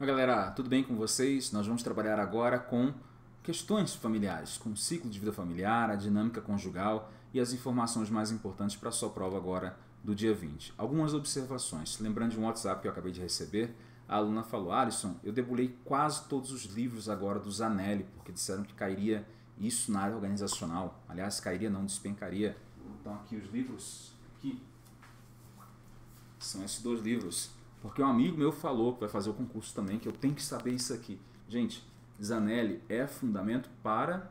Oi, galera, tudo bem com vocês? Nós vamos trabalhar agora com questões familiares, com o ciclo de vida familiar, a dinâmica conjugal e as informações mais importantes para a sua prova agora do dia 20. Algumas observações. Lembrando de um WhatsApp que eu acabei de receber, a aluna falou: Alisson, eu debulei quase todos os livros agora do Zanelli, porque disseram que cairia isso na área organizacional. Aliás, cairia, não despencaria. Então, aqui os livros. Aqui. São esses dois livros porque um amigo meu falou que vai fazer o concurso também, que eu tenho que saber isso aqui. Gente, Zanelli é fundamento para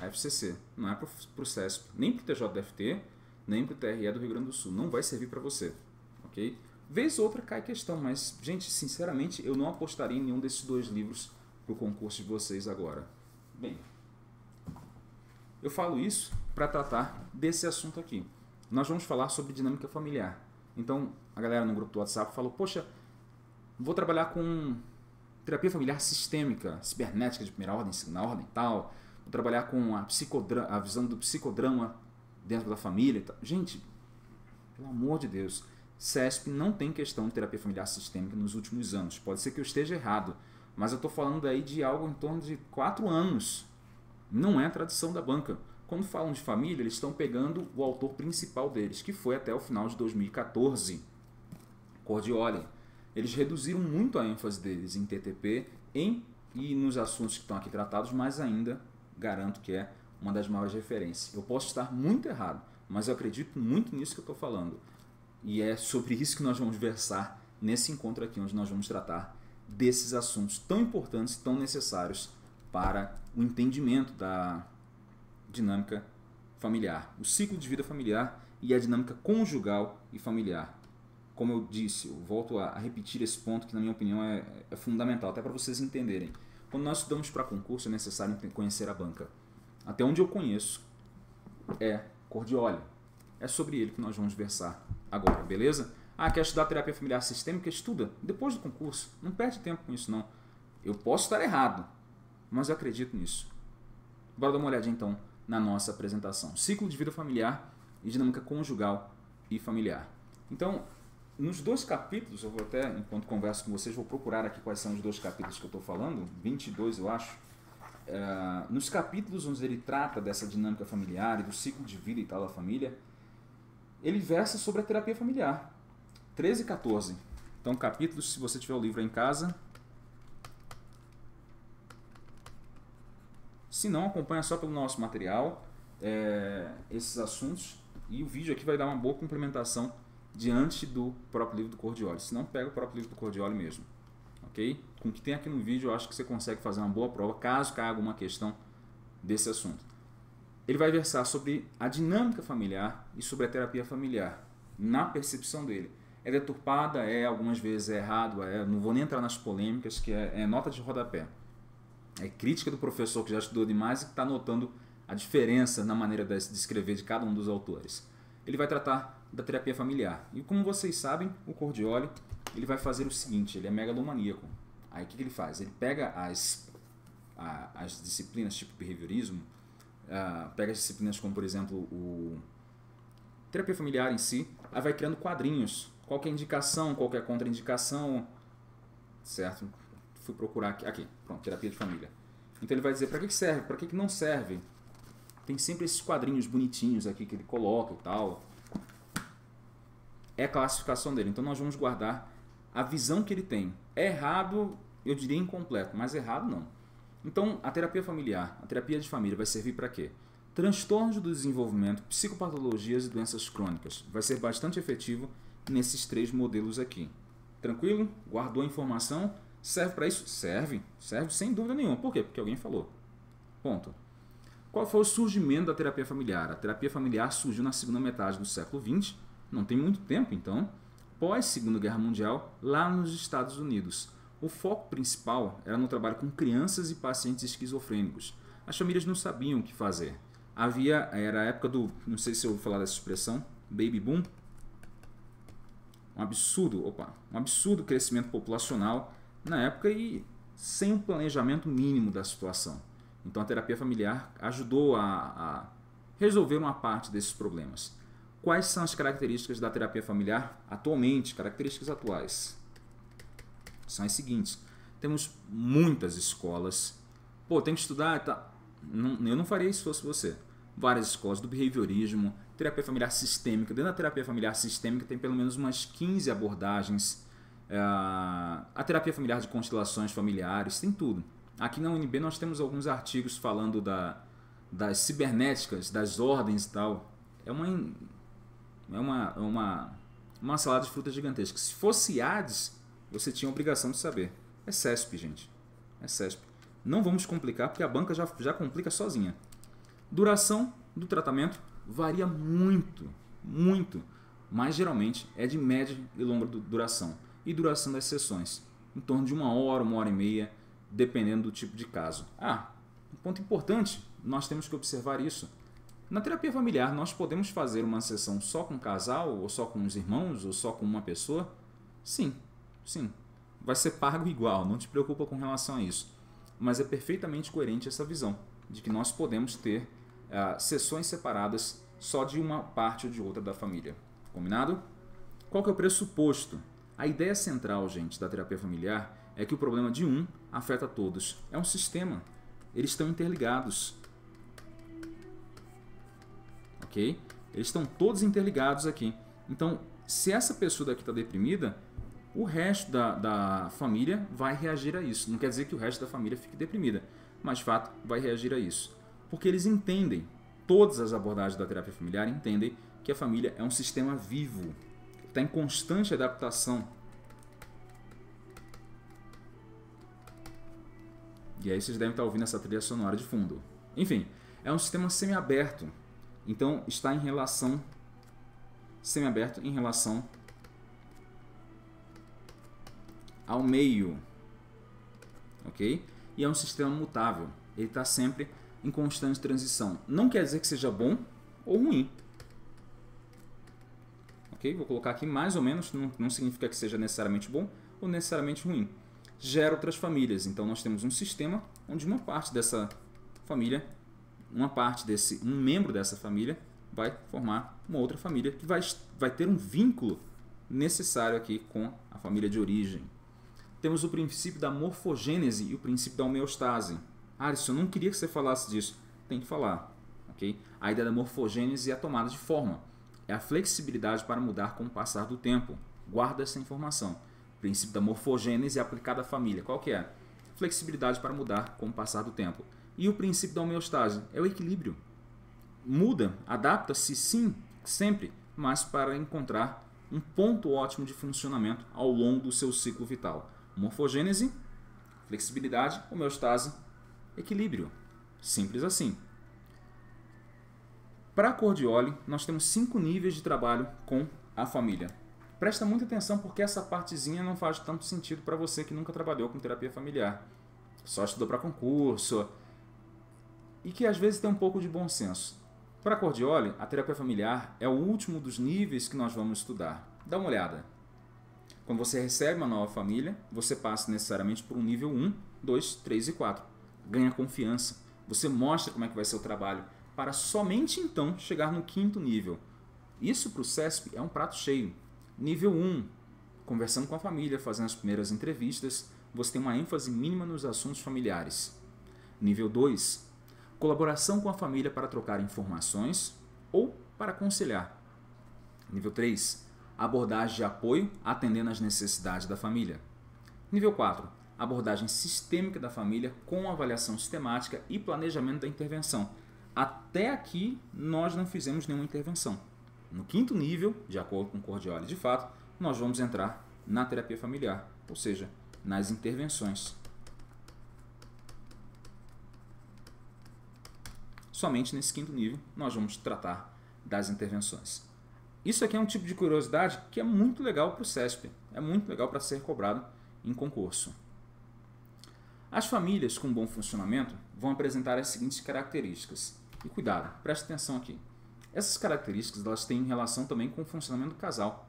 a FCC, não é para o CESP, nem para o TJDFT, nem para o TRE do Rio Grande do Sul. Não vai servir para você, ok? Vez ou outra cai questão, mas, gente, sinceramente, eu não apostaria em nenhum desses dois livros para o concurso de vocês agora. Bem, eu falo isso para tratar desse assunto aqui. Nós vamos falar sobre dinâmica familiar. Então a galera no grupo do WhatsApp falou: Poxa, vou trabalhar com terapia familiar sistêmica, cibernética de primeira ordem, segunda ordem tal. Vou trabalhar com a, psicodrama, a visão do psicodrama dentro da família e tal. Gente, pelo amor de Deus, CESP não tem questão de terapia familiar sistêmica nos últimos anos. Pode ser que eu esteja errado, mas eu estou falando aí de algo em torno de quatro anos. Não é a tradição da banca. Quando falam de família, eles estão pegando o autor principal deles, que foi até o final de 2014, Cordioli. Eles reduziram muito a ênfase deles em TTP em, e nos assuntos que estão aqui tratados, mas ainda garanto que é uma das maiores referências. Eu posso estar muito errado, mas eu acredito muito nisso que eu estou falando. E é sobre isso que nós vamos versar nesse encontro aqui, onde nós vamos tratar desses assuntos tão importantes, tão necessários para o entendimento da dinâmica familiar, o ciclo de vida familiar e a dinâmica conjugal e familiar. Como eu disse, eu volto a, repetir esse ponto que, na minha opinião, é, é fundamental, até para vocês entenderem. Quando nós estudamos para concurso, é necessário conhecer a banca. Até onde eu conheço é Cordioli. É sobre ele que nós vamos versar agora, beleza? Ah, quer estudar terapia familiar sistêmica? Estuda depois do concurso. Não perde tempo com isso, não. Eu posso estar errado, mas eu acredito nisso. Bora dar uma olhadinha então na nossa apresentação. Ciclo de vida familiar e dinâmica conjugal e familiar. Então, nos dois capítulos, eu vou até, enquanto converso com vocês, vou procurar aqui quais são os dois capítulos que eu estou falando, 22 eu acho. É, nos capítulos onde ele trata dessa dinâmica familiar e do ciclo de vida e tal da família, ele versa sobre a terapia familiar. 13 e 14. Então, capítulos, se você tiver o livro aí em casa, Se não, acompanha só pelo nosso material é, esses assuntos e o vídeo aqui vai dar uma boa complementação diante do próprio livro do Cordioli. Se não, pega o próprio livro do Cordioli mesmo. Ok? Com o que tem aqui no vídeo, eu acho que você consegue fazer uma boa prova caso caia alguma questão desse assunto. Ele vai versar sobre a dinâmica familiar e sobre a terapia familiar, na percepção dele. É deturpada, é algumas vezes é errado, é, não vou nem entrar nas polêmicas, que é, é nota de rodapé é crítica do professor que já estudou demais e que está notando a diferença na maneira de escrever de cada um dos autores. Ele vai tratar da terapia familiar. E como vocês sabem, o Cordioli ele vai fazer o seguinte, ele é megalomaníaco. Aí o que, que ele faz? Ele pega as, a, as disciplinas tipo behaviorismo, uh, pega as disciplinas como, por exemplo, o terapia familiar em si, aí vai criando quadrinhos. Qual é a indicação, qual é a contraindicação, certo? fui procurar aqui, aqui, pronto, terapia de família. Então ele vai dizer para que serve, para que não serve. Tem sempre esses quadrinhos bonitinhos aqui que ele coloca e tal. É a classificação dele. Então nós vamos guardar a visão que ele tem. É errado, eu diria incompleto, mas errado não. Então a terapia familiar, a terapia de família vai servir para quê? Transtornos do desenvolvimento, psicopatologias e doenças crônicas. Vai ser bastante efetivo nesses três modelos aqui. Tranquilo? Guardou a informação? Serve para isso? Serve. Serve sem dúvida nenhuma. Por quê? Porque alguém falou. Ponto. Qual foi o surgimento da terapia familiar? A terapia familiar surgiu na segunda metade do século XX, não tem muito tempo então, pós Segunda Guerra Mundial, lá nos Estados Unidos. O foco principal era no trabalho com crianças e pacientes esquizofrênicos. As famílias não sabiam o que fazer. Havia, era a época do, não sei se eu vou falar dessa expressão, baby boom. Um absurdo, opa, um absurdo crescimento populacional na época e sem um planejamento mínimo da situação. Então a terapia familiar ajudou a, a resolver uma parte desses problemas. Quais são as características da terapia familiar atualmente? Características atuais são as seguintes: temos muitas escolas. Pô, tem que estudar, tá? Não, eu não faria isso se fosse você. Várias escolas do behaviorismo, terapia familiar sistêmica. Dentro da terapia familiar sistêmica tem pelo menos umas 15 abordagens é, a terapia familiar de constelações familiares, tem tudo. Aqui na UNB nós temos alguns artigos falando da, das cibernéticas, das ordens e tal. É uma, é uma, é uma, uma salada de frutas gigantesca. Se fosse Hades, você tinha a obrigação de saber. É CESP, gente. É CESP. Não vamos complicar, porque a banca já, já complica sozinha. Duração do tratamento varia muito, muito, mas geralmente é de média e longa duração e duração das sessões, em torno de uma hora, uma hora e meia, dependendo do tipo de caso. Ah, um ponto importante, nós temos que observar isso. Na terapia familiar, nós podemos fazer uma sessão só com o casal, ou só com os irmãos, ou só com uma pessoa? Sim, sim. Vai ser pago igual, não te preocupa com relação a isso. Mas é perfeitamente coerente essa visão de que nós podemos ter uh, sessões separadas só de uma parte ou de outra da família. Combinado? Qual que é o pressuposto a ideia central, gente, da terapia familiar é que o problema de um afeta todos. É um sistema. Eles estão interligados. Ok? Eles estão todos interligados aqui. Então, se essa pessoa daqui está deprimida, o resto da, da família vai reagir a isso. Não quer dizer que o resto da família fique deprimida, mas de fato vai reagir a isso. Porque eles entendem, todas as abordagens da terapia familiar entendem que a família é um sistema vivo, está em constante adaptação. E aí vocês devem estar ouvindo essa trilha sonora de fundo. Enfim, é um sistema semiaberto. Então está em relação semiaberto em relação ao meio. OK? E é um sistema mutável. Ele está sempre em constante transição. Não quer dizer que seja bom ou ruim ok? Vou colocar aqui mais ou menos, não, não significa que seja necessariamente bom ou necessariamente ruim. Gera outras famílias, então nós temos um sistema onde uma parte dessa família, uma parte desse, um membro dessa família vai formar uma outra família que vai, vai ter um vínculo necessário aqui com a família de origem. Temos o princípio da morfogênese e o princípio da homeostase. Alisson, eu não queria que você falasse disso. Tem que falar. ok? A ideia da morfogênese é a tomada de forma é a flexibilidade para mudar com o passar do tempo. Guarda essa informação. O princípio da morfogênese aplicado à família. Qual que é? Flexibilidade para mudar com o passar do tempo. E o princípio da homeostase é o equilíbrio. Muda, adapta-se sim, sempre, mas para encontrar um ponto ótimo de funcionamento ao longo do seu ciclo vital. Morfogênese, flexibilidade, homeostase, equilíbrio. Simples assim. Para a Cordioli, nós temos cinco níveis de trabalho com a família. Presta muita atenção porque essa partezinha não faz tanto sentido para você que nunca trabalhou com terapia familiar, só estudou para concurso e que às vezes tem um pouco de bom senso. Para a Cordioli, a terapia familiar é o último dos níveis que nós vamos estudar. Dá uma olhada. Quando você recebe uma nova família, você passa necessariamente por um nível 1, 2, 3 e 4. Ganha confiança. Você mostra como é que vai ser o trabalho para somente então chegar no quinto nível. Isso para o CESP é um prato cheio. Nível 1, conversando com a família, fazendo as primeiras entrevistas, você tem uma ênfase mínima nos assuntos familiares. Nível 2, colaboração com a família para trocar informações ou para aconselhar. Nível 3, abordagem de apoio atendendo às necessidades da família. Nível 4, abordagem sistêmica da família com avaliação sistemática e planejamento da intervenção até aqui, nós não fizemos nenhuma intervenção. No quinto nível, de acordo com Cordioli, de fato, nós vamos entrar na terapia familiar, ou seja, nas intervenções. Somente nesse quinto nível nós vamos tratar das intervenções. Isso aqui é um tipo de curiosidade que é muito legal para o CESP, é muito legal para ser cobrado em concurso. As famílias com bom funcionamento vão apresentar as seguintes características: e cuidado, presta atenção aqui. Essas características elas têm relação também com o funcionamento do casal.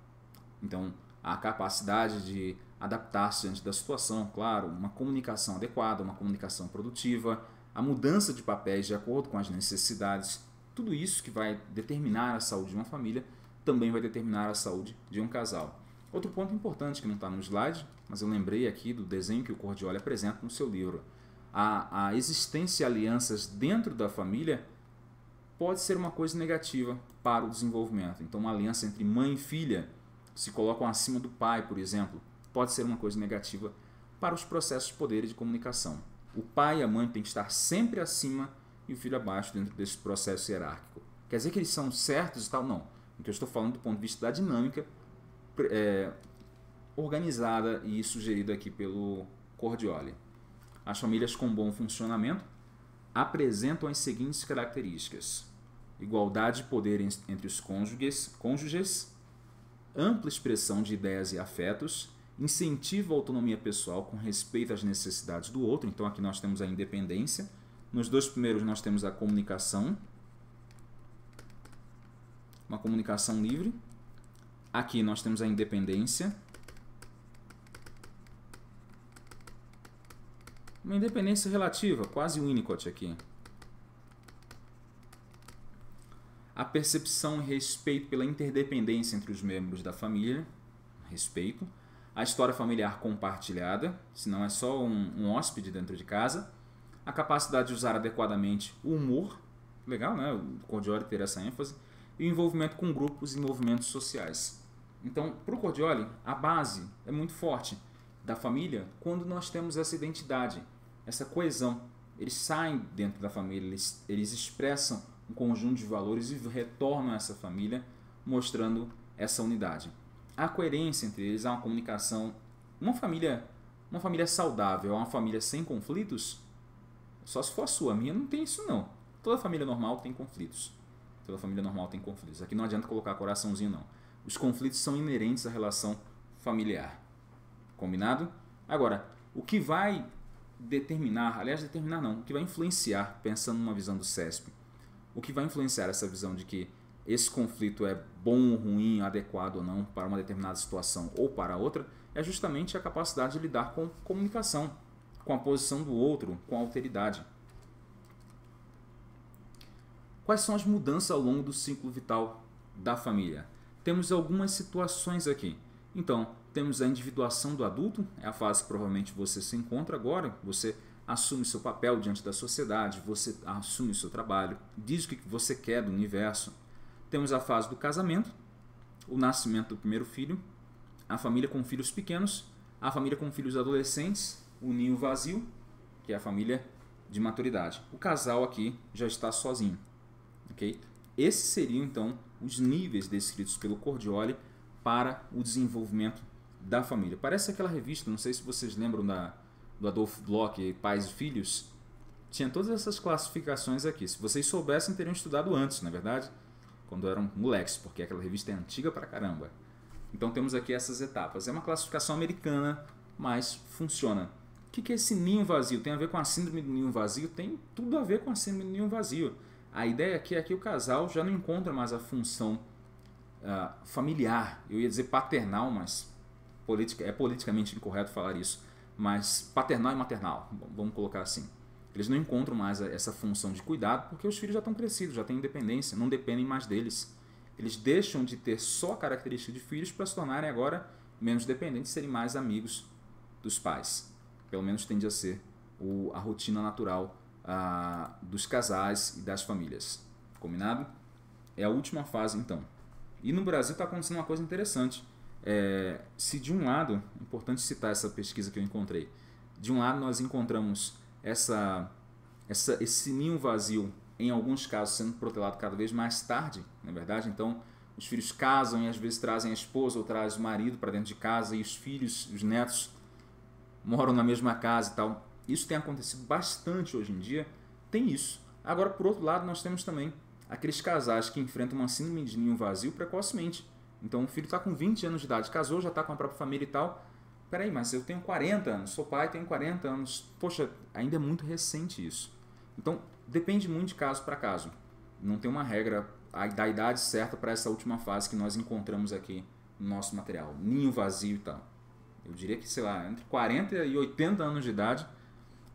Então, a capacidade de adaptar-se diante da situação, claro, uma comunicação adequada, uma comunicação produtiva, a mudança de papéis de acordo com as necessidades, tudo isso que vai determinar a saúde de uma família também vai determinar a saúde de um casal. Outro ponto importante que não está no slide, mas eu lembrei aqui do desenho que o Cordioli apresenta no seu livro. A, a existência de alianças dentro da família pode ser uma coisa negativa para o desenvolvimento. Então, uma aliança entre mãe e filha se colocam acima do pai, por exemplo, pode ser uma coisa negativa para os processos de poder e de comunicação. O pai e a mãe têm que estar sempre acima e o filho abaixo dentro desse processo hierárquico. Quer dizer que eles são certos e tal? Não. O que eu estou falando do ponto de vista da dinâmica é, organizada e sugerida aqui pelo Cordioli. As famílias com bom funcionamento apresentam as seguintes características igualdade de poder entre os cônjuges, cônjuges, ampla expressão de ideias e afetos, incentivo à autonomia pessoal com respeito às necessidades do outro. Então aqui nós temos a independência. Nos dois primeiros nós temos a comunicação, uma comunicação livre. Aqui nós temos a independência. Uma independência relativa, quase Winnicott aqui. a percepção e respeito pela interdependência entre os membros da família, respeito, a história familiar compartilhada, se não é só um, um hóspede dentro de casa, a capacidade de usar adequadamente o humor, legal, né? O Cordioli ter essa ênfase, e o envolvimento com grupos e movimentos sociais. Então, para o Cordioli, a base é muito forte da família quando nós temos essa identidade, essa coesão. Eles saem dentro da família, eles, eles expressam um conjunto de valores e retornam a essa família, mostrando essa unidade. Há coerência entre eles, há uma comunicação. Uma família, uma família saudável, uma família sem conflitos, só se for a sua, a minha não tem isso não. Toda família normal tem conflitos. Toda família normal tem conflitos. Aqui não adianta colocar coraçãozinho não. Os conflitos são inerentes à relação familiar. Combinado? Agora, o que vai determinar, aliás, determinar não, o que vai influenciar, pensando numa visão do CESP, o que vai influenciar essa visão de que esse conflito é bom, ruim, adequado ou não para uma determinada situação ou para outra é justamente a capacidade de lidar com comunicação, com a posição do outro, com a alteridade. Quais são as mudanças ao longo do ciclo vital da família? Temos algumas situações aqui. Então, temos a individuação do adulto, é a fase que provavelmente você se encontra agora, você assume seu papel diante da sociedade, você assume o seu trabalho, diz o que você quer do universo. Temos a fase do casamento, o nascimento do primeiro filho, a família com filhos pequenos, a família com filhos adolescentes, o ninho vazio, que é a família de maturidade. O casal aqui já está sozinho, ok? Esses seriam então os níveis descritos pelo Cordioli para o desenvolvimento da família. Parece aquela revista, não sei se vocês lembram da do Adolfo Bloch, Pais e Filhos, tinha todas essas classificações aqui. Se vocês soubessem, teriam estudado antes, na é verdade, quando eram moleques, porque aquela revista é antiga pra caramba. Então temos aqui essas etapas. É uma classificação americana, mas funciona. O que é esse ninho vazio? Tem a ver com a síndrome do ninho vazio? Tem tudo a ver com a síndrome do ninho vazio. A ideia aqui é que o casal já não encontra mais a função uh, familiar. Eu ia dizer paternal, mas politica, é politicamente incorreto falar isso mas paternal e maternal, vamos colocar assim. Eles não encontram mais essa função de cuidado porque os filhos já estão crescidos, já têm independência, não dependem mais deles. Eles deixam de ter só a característica de filhos para se tornarem agora menos dependentes, serem mais amigos dos pais. Pelo menos tende a ser o, a rotina natural a, dos casais e das famílias. Combinado? É a última fase então. E no Brasil está acontecendo uma coisa interessante é, se de um lado, é importante citar essa pesquisa que eu encontrei, de um lado nós encontramos essa, essa, esse ninho vazio, em alguns casos sendo protelado cada vez mais tarde, na é verdade, então os filhos casam e às vezes trazem a esposa ou trazem o marido para dentro de casa e os filhos, os netos moram na mesma casa e tal. Isso tem acontecido bastante hoje em dia, tem isso. Agora, por outro lado, nós temos também aqueles casais que enfrentam uma síndrome de ninho vazio precocemente então o filho está com 20 anos de idade, casou, já está com a própria família e tal. Peraí, mas eu tenho 40 anos, sou pai, tenho 40 anos. Poxa, ainda é muito recente isso. Então depende muito de caso para caso. Não tem uma regra da idade certa para essa última fase que nós encontramos aqui no nosso material. Ninho vazio e tal. Eu diria que, sei lá, entre 40 e 80 anos de idade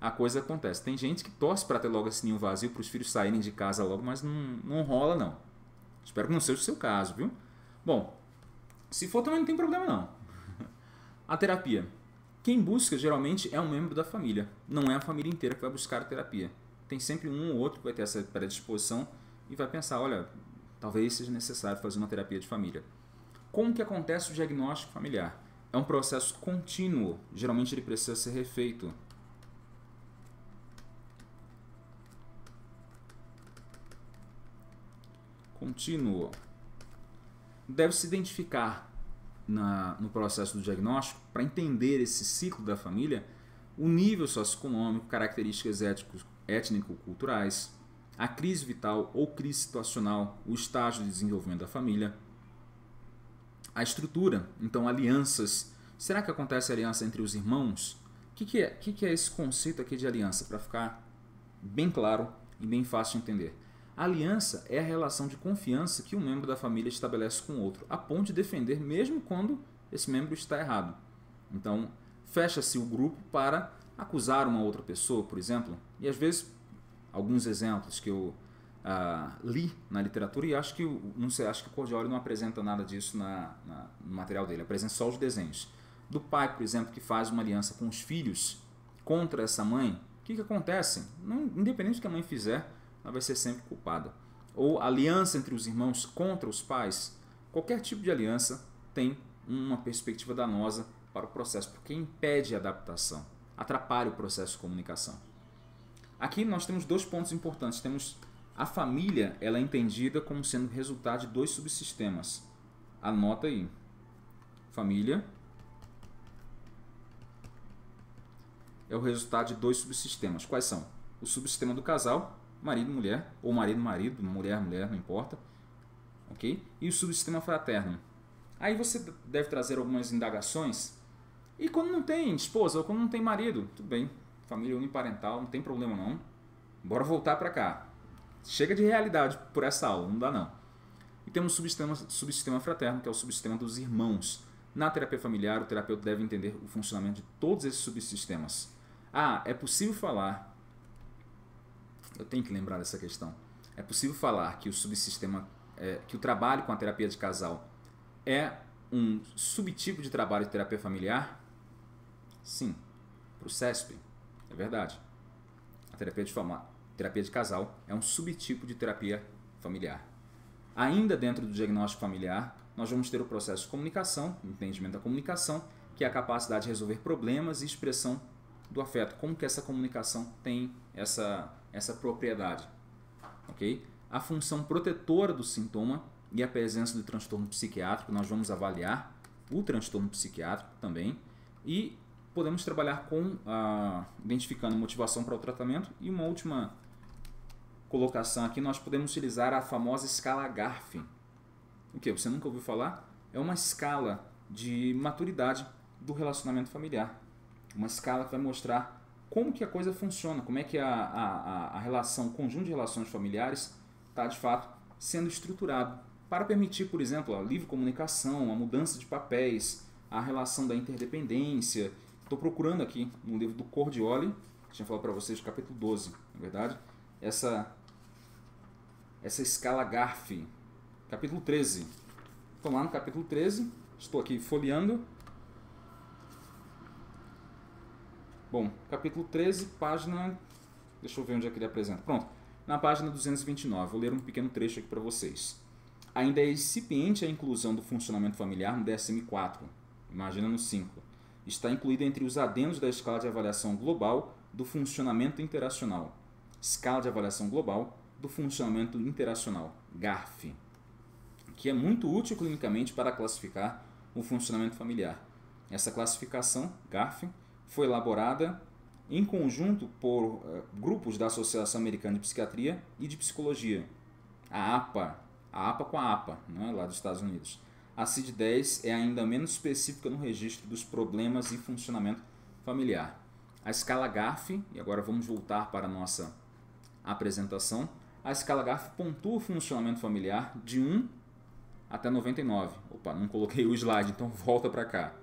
a coisa acontece. Tem gente que torce para ter logo esse ninho vazio para os filhos saírem de casa logo, mas não, não rola não. Espero que não seja o seu caso, viu? Bom, se for também não tem problema não. A terapia. Quem busca geralmente é um membro da família, não é a família inteira que vai buscar a terapia. Tem sempre um ou outro que vai ter essa predisposição e vai pensar, olha, talvez seja necessário fazer uma terapia de família. Como que acontece o diagnóstico familiar? É um processo contínuo, geralmente ele precisa ser refeito. Contínuo deve se identificar na, no processo do diagnóstico para entender esse ciclo da família, o nível socioeconômico, características étnico-culturais, a crise vital ou crise situacional, o estágio de desenvolvimento da família, a estrutura, então alianças. Será que acontece aliança entre os irmãos? O que, que, é, que, que é esse conceito aqui de aliança? Para ficar bem claro e bem fácil de entender. A aliança é a relação de confiança que um membro da família estabelece com o outro, a ponto de defender mesmo quando esse membro está errado. Então, fecha-se o grupo para acusar uma outra pessoa, por exemplo, e às vezes, alguns exemplos que eu ah, li na literatura, e acho que, não sei, acho que o Cordioli não apresenta nada disso na, na, no material dele, apresenta só os desenhos. Do pai, por exemplo, que faz uma aliança com os filhos contra essa mãe, o que, que acontece? Não, independente do que a mãe fizer, ela vai ser sempre culpada. Ou aliança entre os irmãos contra os pais, qualquer tipo de aliança tem uma perspectiva danosa para o processo, porque impede a adaptação, atrapalha o processo de comunicação. Aqui nós temos dois pontos importantes. Temos a família, ela é entendida como sendo resultado de dois subsistemas. Anota aí. Família é o resultado de dois subsistemas. Quais são? O subsistema do casal marido, mulher, ou marido, marido, mulher, mulher, não importa. Ok? E o subsistema fraterno. Aí você deve trazer algumas indagações. E quando não tem esposa ou quando não tem marido, tudo bem, família uniparental, não tem problema não. Bora voltar para cá. Chega de realidade por essa aula, não dá não. E temos o subsistema, subsistema fraterno, que é o subsistema dos irmãos. Na terapia familiar, o terapeuta deve entender o funcionamento de todos esses subsistemas. Ah, é possível falar eu tenho que lembrar dessa questão. É possível falar que o subsistema, é, que o trabalho com a terapia de casal é um subtipo de trabalho de terapia familiar? Sim, para o CESP, é verdade. A terapia de, fama, terapia de casal é um subtipo de terapia familiar. Ainda dentro do diagnóstico familiar, nós vamos ter o processo de comunicação, entendimento da comunicação, que é a capacidade de resolver problemas e expressão do afeto. Como que essa comunicação tem essa essa propriedade. ok? A função protetora do sintoma e a presença do transtorno psiquiátrico, nós vamos avaliar o transtorno psiquiátrico também e podemos trabalhar com ah, identificando motivação para o tratamento e uma última colocação aqui nós podemos utilizar a famosa escala Garf, O que você nunca ouviu falar? É uma escala de maturidade do relacionamento familiar, uma escala que vai mostrar como que a coisa funciona, como é que a, a, a relação, o conjunto de relações familiares está de fato sendo estruturado para permitir, por exemplo, a livre comunicação, a mudança de papéis, a relação da interdependência. Estou procurando aqui no livro do Cordioli, que tinha falado para vocês, capítulo 12, na é verdade, essa, essa escala Garf, capítulo 13. Estou lá no capítulo 13, estou aqui folheando Bom, capítulo 13, página. Deixa eu ver onde é que ele apresenta. Pronto, na página 229. Vou ler um pequeno trecho aqui para vocês. Ainda é incipiente a inclusão do funcionamento familiar no DSM-4, imagina no 5. Está incluída entre os adendos da escala de avaliação global do funcionamento interacional. Escala de avaliação global do funcionamento interacional, GARF, que é muito útil clinicamente para classificar o funcionamento familiar. Essa classificação, GARF, foi elaborada em conjunto por eh, grupos da Associação Americana de Psiquiatria e de Psicologia, a APA, a APA com a APA, né, lá dos Estados Unidos. A CID-10 é ainda menos específica no registro dos problemas e funcionamento familiar. A escala GAF, e agora vamos voltar para a nossa apresentação, a escala GAF pontua o funcionamento familiar de 1 até 99. Opa, não coloquei o slide, então volta para cá.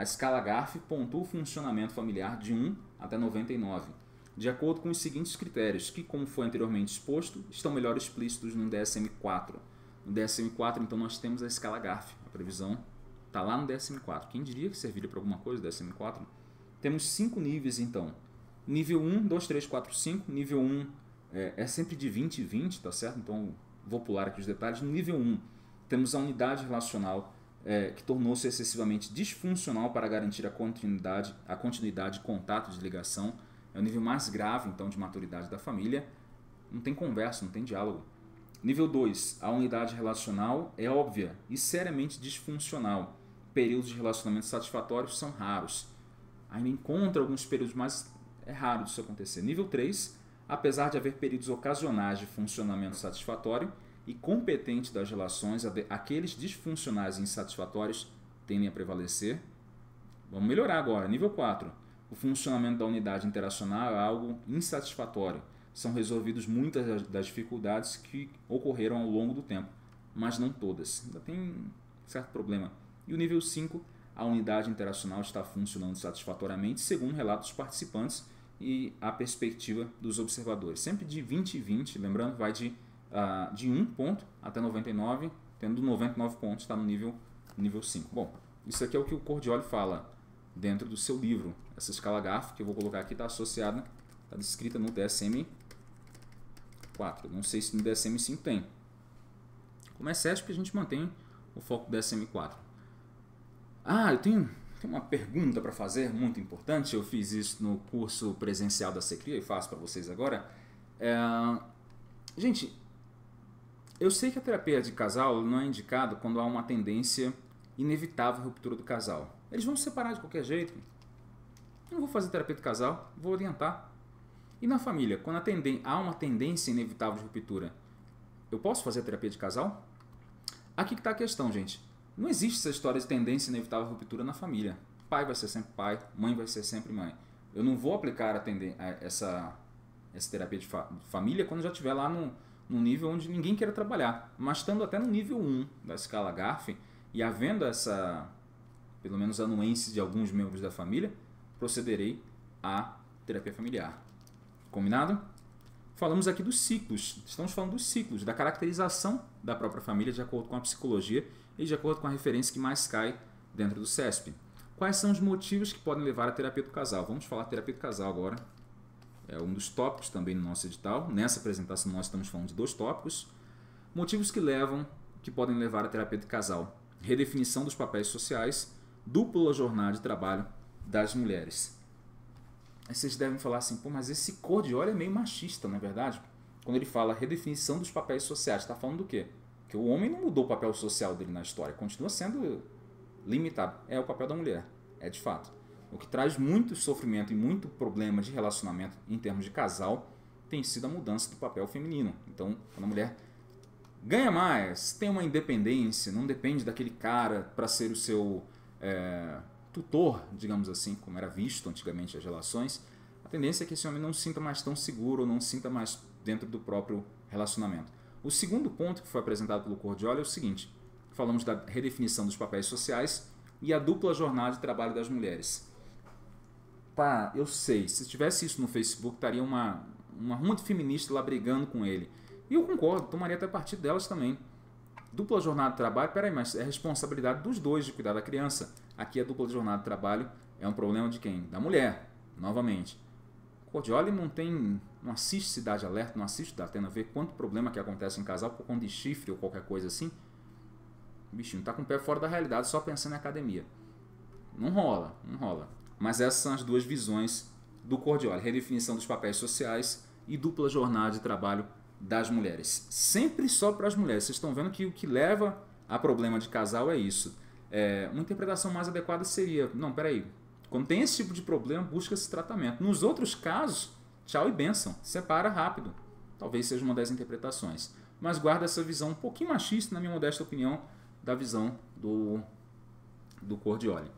A escala GARF pontua o funcionamento familiar de 1 até 99, de acordo com os seguintes critérios, que, como foi anteriormente exposto, estão melhor explícitos no DSM-4. No DSM-4, então, nós temos a escala GARF. A previsão está lá no DSM-4. Quem diria que serviria para alguma coisa o DSM-4? Temos cinco níveis, então. Nível 1, 2, 3, 4, 5. Nível 1 é, é sempre de 20 e 20, tá certo? Então, vou pular aqui os detalhes. No nível 1, temos a unidade relacional é, que tornou-se excessivamente disfuncional para garantir a continuidade, a continuidade, contato de ligação. É o nível mais grave, então, de maturidade da família. Não tem conversa, não tem diálogo. Nível 2. A unidade relacional é óbvia e seriamente disfuncional. Períodos de relacionamento satisfatórios são raros. Ainda encontra alguns períodos, mas é raro isso acontecer. Nível 3. Apesar de haver períodos ocasionais de funcionamento satisfatório, e competente das relações, aqueles disfuncionais e insatisfatórios tendem a prevalecer. Vamos melhorar agora. Nível 4. O funcionamento da unidade interacional é algo insatisfatório. São resolvidos muitas das dificuldades que ocorreram ao longo do tempo, mas não todas. Ainda tem certo problema. E o nível 5, a unidade interacional está funcionando satisfatoriamente, segundo relatos dos participantes e a perspectiva dos observadores. Sempre de 20 e 20, lembrando, vai de uh, de 1 ponto até 99, tendo 99 pontos, está no nível, nível 5. Bom, isso aqui é o que o Cordioli fala dentro do seu livro. Essa escala GAF que eu vou colocar aqui está associada, está descrita no DSM-4. Não sei se no DSM-5 tem. Como é CESP, que a gente mantém o foco do DSM-4. Ah, eu tenho, tenho uma pergunta para fazer, muito importante. Eu fiz isso no curso presencial da Secria e faço para vocês agora. É... Gente, eu sei que a terapia de casal não é indicada quando há uma tendência inevitável à ruptura do casal. Eles vão se separar de qualquer jeito. não vou fazer terapia de casal, vou orientar. E na família, quando há uma tendência inevitável de ruptura, eu posso fazer terapia de casal? Aqui que está a questão, gente. Não existe essa história de tendência inevitável à ruptura na família. Pai vai ser sempre pai, mãe vai ser sempre mãe. Eu não vou aplicar a essa, essa terapia de fa- família quando já estiver lá no, num nível onde ninguém queira trabalhar, mas estando até no nível 1 da escala GARF e havendo essa, pelo menos, anuência de alguns membros da família, procederei à terapia familiar. Combinado? Falamos aqui dos ciclos, estamos falando dos ciclos, da caracterização da própria família de acordo com a psicologia e de acordo com a referência que mais cai dentro do CESP. Quais são os motivos que podem levar à terapia do casal? Vamos falar terapia do casal agora, é um dos tópicos também no nosso edital. Nessa apresentação nós estamos falando de dois tópicos. Motivos que levam, que podem levar à terapia de casal. Redefinição dos papéis sociais, dupla jornada de trabalho das mulheres. Aí vocês devem falar assim, pô, mas esse Cordioli é meio machista, não é verdade? Quando ele fala redefinição dos papéis sociais, está falando do quê? Que o homem não mudou o papel social dele na história, continua sendo limitado. É o papel da mulher, é de fato. O que traz muito sofrimento e muito problema de relacionamento em termos de casal tem sido a mudança do papel feminino. Então, quando a mulher ganha mais, tem uma independência, não depende daquele cara para ser o seu é, tutor, digamos assim, como era visto antigamente as relações, a tendência é que esse homem não se sinta mais tão seguro, não se sinta mais dentro do próprio relacionamento. O segundo ponto que foi apresentado pelo Cordiola é o seguinte: falamos da redefinição dos papéis sociais e a dupla jornada de trabalho das mulheres. Pá, eu sei, se tivesse isso no Facebook, estaria uma, uma ruma de lá brigando com ele. E eu concordo, tomaria até partido delas também. Dupla jornada de trabalho, peraí, mas é responsabilidade dos dois de cuidar da criança. Aqui a dupla jornada de trabalho é um problema de quem? Da mulher, novamente. Cordioli não tem, não assiste Cidade Alerta, não assiste da Atena, vê quanto problema que acontece em casal por conta de chifre ou qualquer coisa assim. O bichinho tá com o pé fora da realidade só pensando em academia. Não rola, não rola. Mas essas são as duas visões do Cordioli, redefinição dos papéis sociais e dupla jornada de trabalho das mulheres. Sempre só para as mulheres. Vocês estão vendo que o que leva a problema de casal é isso. É, uma interpretação mais adequada seria, não, peraí, quando tem esse tipo de problema, busca esse tratamento. Nos outros casos, tchau e benção, separa rápido. Talvez seja uma das interpretações. Mas guarda essa visão um pouquinho machista, na minha modesta opinião, da visão do, do Cordioli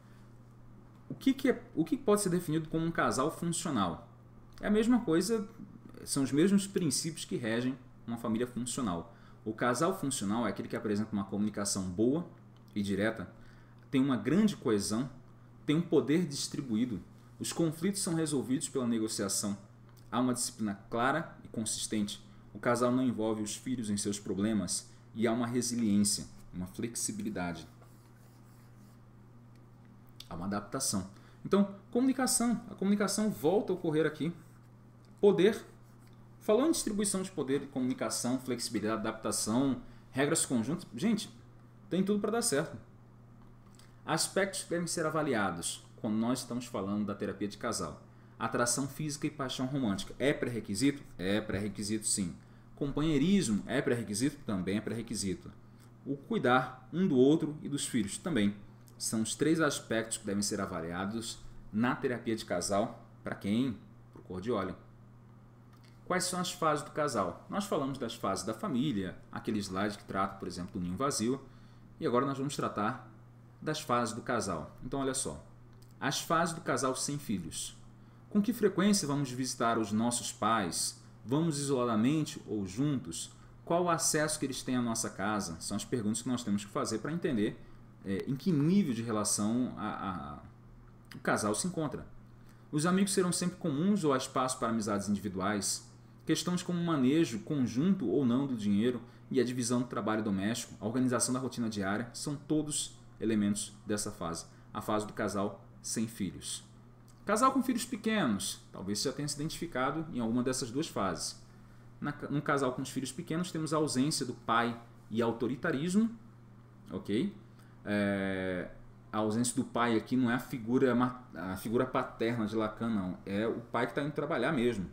que, que, é, o que pode ser definido como um casal funcional? É a mesma coisa, são os mesmos princípios que regem uma família funcional. O casal funcional é aquele que apresenta uma comunicação boa e direta, tem uma grande coesão, tem um poder distribuído, os conflitos são resolvidos pela negociação, há uma disciplina clara e consistente, o casal não envolve os filhos em seus problemas e há uma resiliência, uma flexibilidade. Há uma adaptação. Então, comunicação. A comunicação volta a ocorrer aqui. Poder. falou em distribuição de poder, comunicação, flexibilidade, adaptação, regras conjuntas, gente, tem tudo para dar certo. Aspectos que devem ser avaliados quando nós estamos falando da terapia de casal. Atração física e paixão romântica. É pré-requisito? É pré-requisito, sim. Companheirismo é pré-requisito? Também é pré-requisito. O cuidar um do outro e dos filhos também são os três aspectos que devem ser avaliados na terapia de casal para quem? Para o óleo. Quais são as fases do casal? Nós falamos das fases da família, aquele slide que trata, por exemplo, do ninho vazio, e agora nós vamos tratar das fases do casal. Então, olha só. As fases do casal sem filhos. Com que frequência vamos visitar os nossos pais? Vamos isoladamente ou juntos? Qual o acesso que eles têm à nossa casa? São as perguntas que nós temos que fazer para entender é, em que nível de relação a, a, o casal se encontra. Os amigos serão sempre comuns ou há espaço para amizades individuais? Questões como o manejo conjunto ou não do dinheiro e a divisão do trabalho doméstico, a organização da rotina diária, são todos elementos dessa fase, a fase do casal sem filhos. Casal com filhos pequenos, talvez você já tenha se identificado em alguma dessas duas fases. Na, num casal com os filhos pequenos, temos a ausência do pai e autoritarismo, ok? é, a ausência do pai aqui não é a figura, a figura paterna de Lacan, não. É o pai que está indo trabalhar mesmo.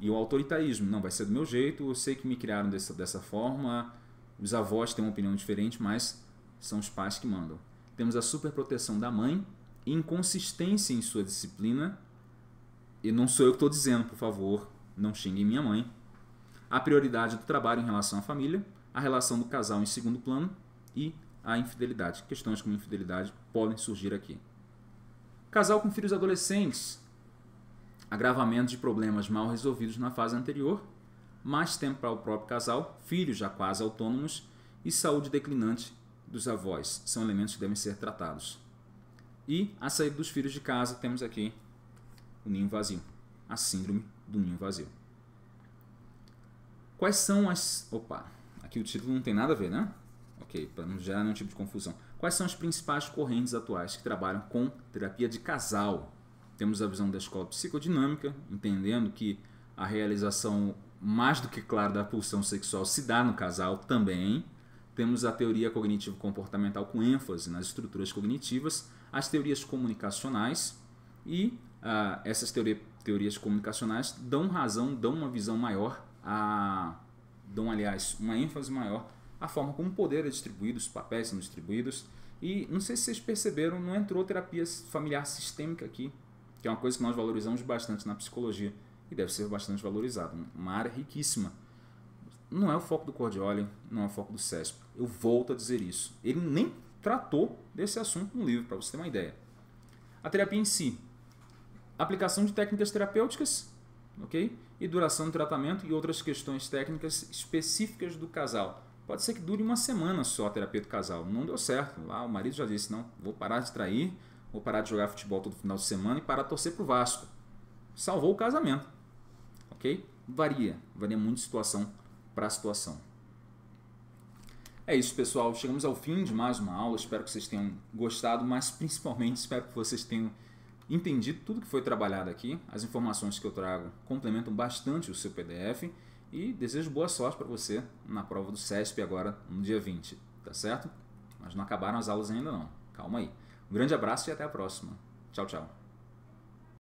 E o autoritarismo, não, vai ser do meu jeito, eu sei que me criaram dessa, dessa forma, os avós têm uma opinião diferente, mas são os pais que mandam. Temos a superproteção da mãe, inconsistência em sua disciplina, e não sou eu que estou dizendo, por favor, não xingue minha mãe. A prioridade do trabalho em relação à família, a relação do casal em segundo plano e à infidelidade. Questões como infidelidade podem surgir aqui. Casal com filhos adolescentes. Agravamento de problemas mal resolvidos na fase anterior, mais tempo para o próprio casal, filhos já quase autônomos e saúde declinante dos avós são elementos que devem ser tratados. E a saída dos filhos de casa, temos aqui o ninho vazio, a síndrome do ninho vazio. Quais são as. Opa, aqui o título não tem nada a ver, né? Ok, para não gerar nenhum tipo de confusão. Quais são as principais correntes atuais que trabalham com terapia de casal? Temos a visão da escola psicodinâmica, entendendo que a realização mais do que clara da pulsão sexual se dá no casal também. Temos a teoria cognitivo-comportamental com ênfase nas estruturas cognitivas, as teorias comunicacionais e ah, essas teoria, teorias comunicacionais dão razão, dão uma visão maior, a, dão, aliás, uma ênfase maior a forma como o poder é distribuído, os papéis são distribuídos. E não sei se vocês perceberam, não entrou terapia familiar sistêmica aqui, que é uma coisa que nós valorizamos bastante na psicologia e deve ser bastante valorizada. Uma área riquíssima. Não é o foco do Cordioli, não é o foco do CESP. Eu volto a dizer isso. Ele nem tratou desse assunto no livro, para você ter uma ideia. A terapia em si. Aplicação de técnicas terapêuticas, ok? E duração do tratamento e outras questões técnicas específicas do casal. Pode ser que dure uma semana só a terapia do casal. Não deu certo. Lá o marido já disse: não, vou parar de trair, vou parar de jogar futebol todo final de semana e parar de torcer pro Vasco. Salvou o casamento. Ok? Varia. Varia muito de situação para situação. É isso, pessoal. Chegamos ao fim de mais uma aula. Espero que vocês tenham gostado, mas principalmente espero que vocês tenham entendido tudo que foi trabalhado aqui. As informações que eu trago complementam bastante o seu PDF. E desejo boa sorte para você na prova do CESP agora no dia 20, tá certo? Mas não acabaram as aulas ainda não. Calma aí. Um grande abraço e até a próxima. Tchau, tchau.